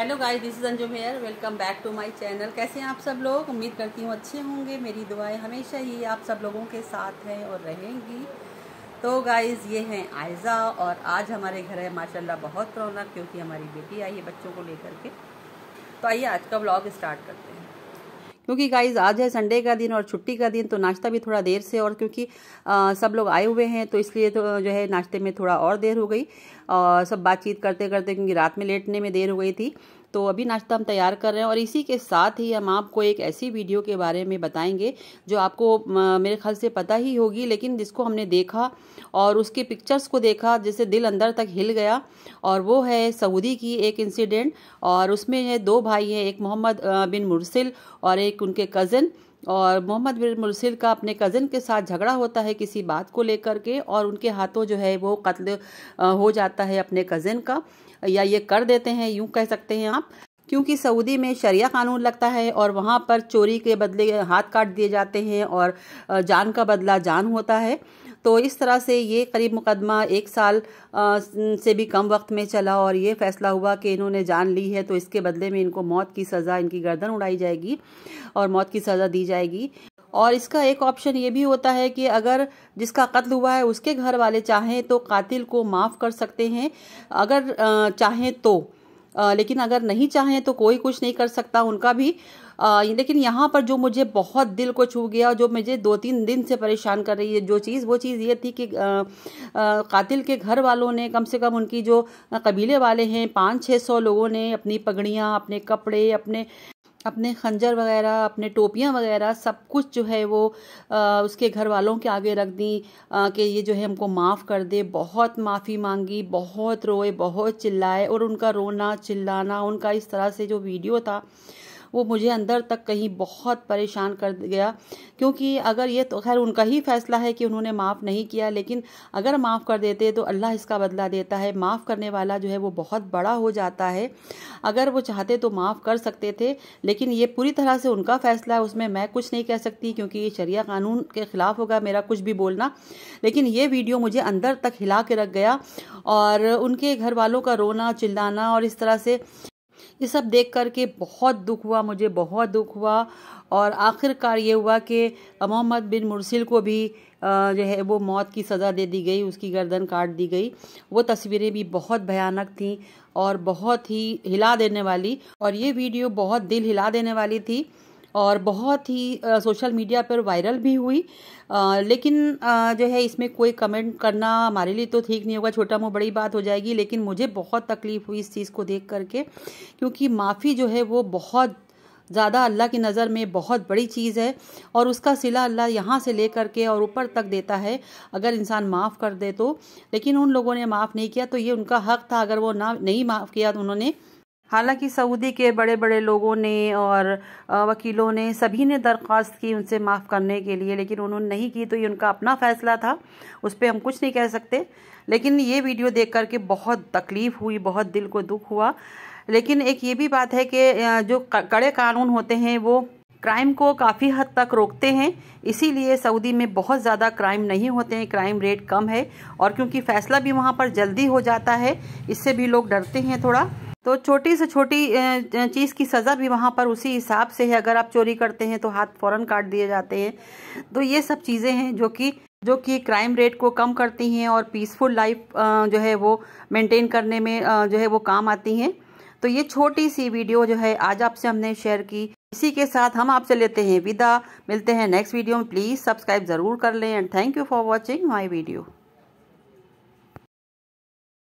hello guys this is Anjum here welcome back to my channel कैसे हैं आप सब लोग उम्मीद करती हूँ अच्छे होंगे मेरी दुआएं हमेशा ही आप सब लोगों के साथ हैं और रहेंगी तो गाइस ये हैं आयज़ा और आज हमारे घर है माशाल्लाह बहुत रौनक क्योंकि हमारी बेटी आई है बच्चों को लेकर के तो आइए आज का ब्लॉग स्टार्ट करते हैं क्योंकि गाइज आज है संडे का दिन और छुट्टी का दिन तो नाश्ता भी थोड़ा देर से और क्योंकि आ, सब लोग आए हुए हैं तो इसलिए तो जो है नाश्ते में थोड़ा और देर हो गई और सब बातचीत करते करते क्योंकि रात में लेटने में देर हो गई थी तो अभी नाश्ता हम तैयार कर रहे हैं और इसी के साथ ही हम आपको एक ऐसी वीडियो के बारे में बताएंगे जो आपको मेरे ख्याल से पता ही होगी लेकिन जिसको हमने देखा और उसके पिक्चर्स को देखा जिससे दिल अंदर तक हिल गया और वो है सऊदी की एक इंसिडेंट और उसमें है दो भाई हैं एक मोहम्मद बिन मुरसिल और एक उनके कज़न और मोहम्मद बिन मुरसिल का अपने कज़न के साथ झगड़ा होता है किसी बात को लेकर के और उनके हाथों जो है वो कत्ल हो जाता है अपने कज़न का या ये कर देते हैं यूँ कह सकते हैं आप क्योंकि सऊदी में शरिया कानून लगता है और वहाँ पर चोरी के बदले हाथ काट दिए जाते हैं और जान का बदला जान होता है तो इस तरह से ये करीब मुकदमा एक साल से भी कम वक्त में चला और ये फैसला हुआ कि इन्होंने जान ली है तो इसके बदले में इनको मौत की सज़ा इनकी गर्दन उड़ाई जाएगी और मौत की सज़ा दी जाएगी और इसका एक ऑप्शन ये भी होता है कि अगर जिसका कत्ल हुआ है उसके घर वाले चाहें तो कातिल को माफ़ कर सकते हैं अगर चाहें तो लेकिन अगर नहीं चाहें तो कोई कुछ नहीं कर सकता उनका भी आ, लेकिन यहाँ पर जो मुझे बहुत दिल को छू गया जो मुझे दो तीन दिन से परेशान कर रही है जो चीज़ वो चीज़ ये थी कि कातिल के घर वालों ने कम से कम उनकी जो कबीले वाले हैं पाँच छः सौ लोगों ने अपनी पगड़ियाँ अपने कपड़े अपने अपने खंजर वगैरह अपने टोपियाँ वगैरह सब कुछ जो है वो आ, उसके घर वालों के आगे रख दी आ, कि ये जो है हमको माफ़ कर दे बहुत माफ़ी मांगी बहुत रोए बहुत चिल्लाए और उनका रोना चिल्लाना उनका इस तरह से जो वीडियो था वो मुझे अंदर तक कहीं बहुत परेशान कर गया क्योंकि अगर ये तो खैर उनका ही फैसला है कि उन्होंने माफ़ नहीं किया लेकिन अगर माफ़ कर देते तो अल्लाह इसका बदला देता है माफ़ करने वाला जो है वो बहुत बड़ा हो जाता है अगर वो चाहते तो माफ़ कर सकते थे लेकिन ये पूरी तरह से उनका फ़ैसला है उसमें मैं कुछ नहीं कह सकती क्योंकि ये शरिया कानून के ख़िलाफ़ होगा मेरा कुछ भी बोलना लेकिन ये वीडियो मुझे अंदर तक हिला के रख गया और उनके घर वालों का रोना चिल्लाना और इस तरह से ये सब देख कर के बहुत दुख हुआ मुझे बहुत दुख हुआ और आखिरकार ये हुआ कि मोहम्मद बिन मुरसिल को भी जो है वो मौत की सज़ा दे दी गई उसकी गर्दन काट दी गई वो तस्वीरें भी बहुत भयानक थीं और बहुत ही हिला देने वाली और ये वीडियो बहुत दिल हिला देने वाली थी और बहुत ही आ, सोशल मीडिया पर वायरल भी हुई आ, लेकिन आ, जो है इसमें कोई कमेंट करना हमारे लिए तो ठीक नहीं होगा छोटा मुँह बड़ी बात हो जाएगी लेकिन मुझे बहुत तकलीफ़ हुई इस चीज़ को देख करके क्योंकि माफ़ी जो है वो बहुत ज़्यादा अल्लाह की नज़र में बहुत बड़ी चीज़ है और उसका सिला अल्लाह यहाँ से ले कर के और ऊपर तक देता है अगर इंसान माफ़ कर दे तो लेकिन उन लोगों ने माफ़ नहीं किया तो ये उनका हक था अगर वो ना नहीं माफ़ किया तो उन्होंने हालांकि सऊदी के बड़े बड़े लोगों ने और वकीलों ने सभी ने दरख्वास्त की उनसे माफ़ करने के लिए लेकिन उन्होंने नहीं की तो ये उनका अपना फ़ैसला था उस पर हम कुछ नहीं कह सकते लेकिन ये वीडियो देख करके बहुत तकलीफ़ हुई बहुत दिल को दुख हुआ लेकिन एक ये भी बात है कि जो कड़े कानून होते हैं वो क्राइम को काफ़ी हद तक रोकते हैं इसीलिए सऊदी में बहुत ज़्यादा क्राइम नहीं होते हैं क्राइम रेट कम है और क्योंकि फ़ैसला भी वहाँ पर जल्दी हो जाता है इससे भी लोग डरते हैं थोड़ा तो छोटी से छोटी चीज़ की सज़ा भी वहाँ पर उसी हिसाब से है अगर आप चोरी करते हैं तो हाथ फ़ौरन काट दिए जाते हैं तो ये सब चीज़ें हैं जो कि जो कि क्राइम रेट को कम करती हैं और पीसफुल लाइफ जो है वो मेंटेन करने में जो है वो काम आती हैं तो ये छोटी सी वीडियो जो है आज आपसे हमने शेयर की इसी के साथ हम आपसे लेते हैं विदा मिलते हैं नेक्स्ट वीडियो में प्लीज़ सब्सक्राइब ज़रूर कर लें and thank you for watching my video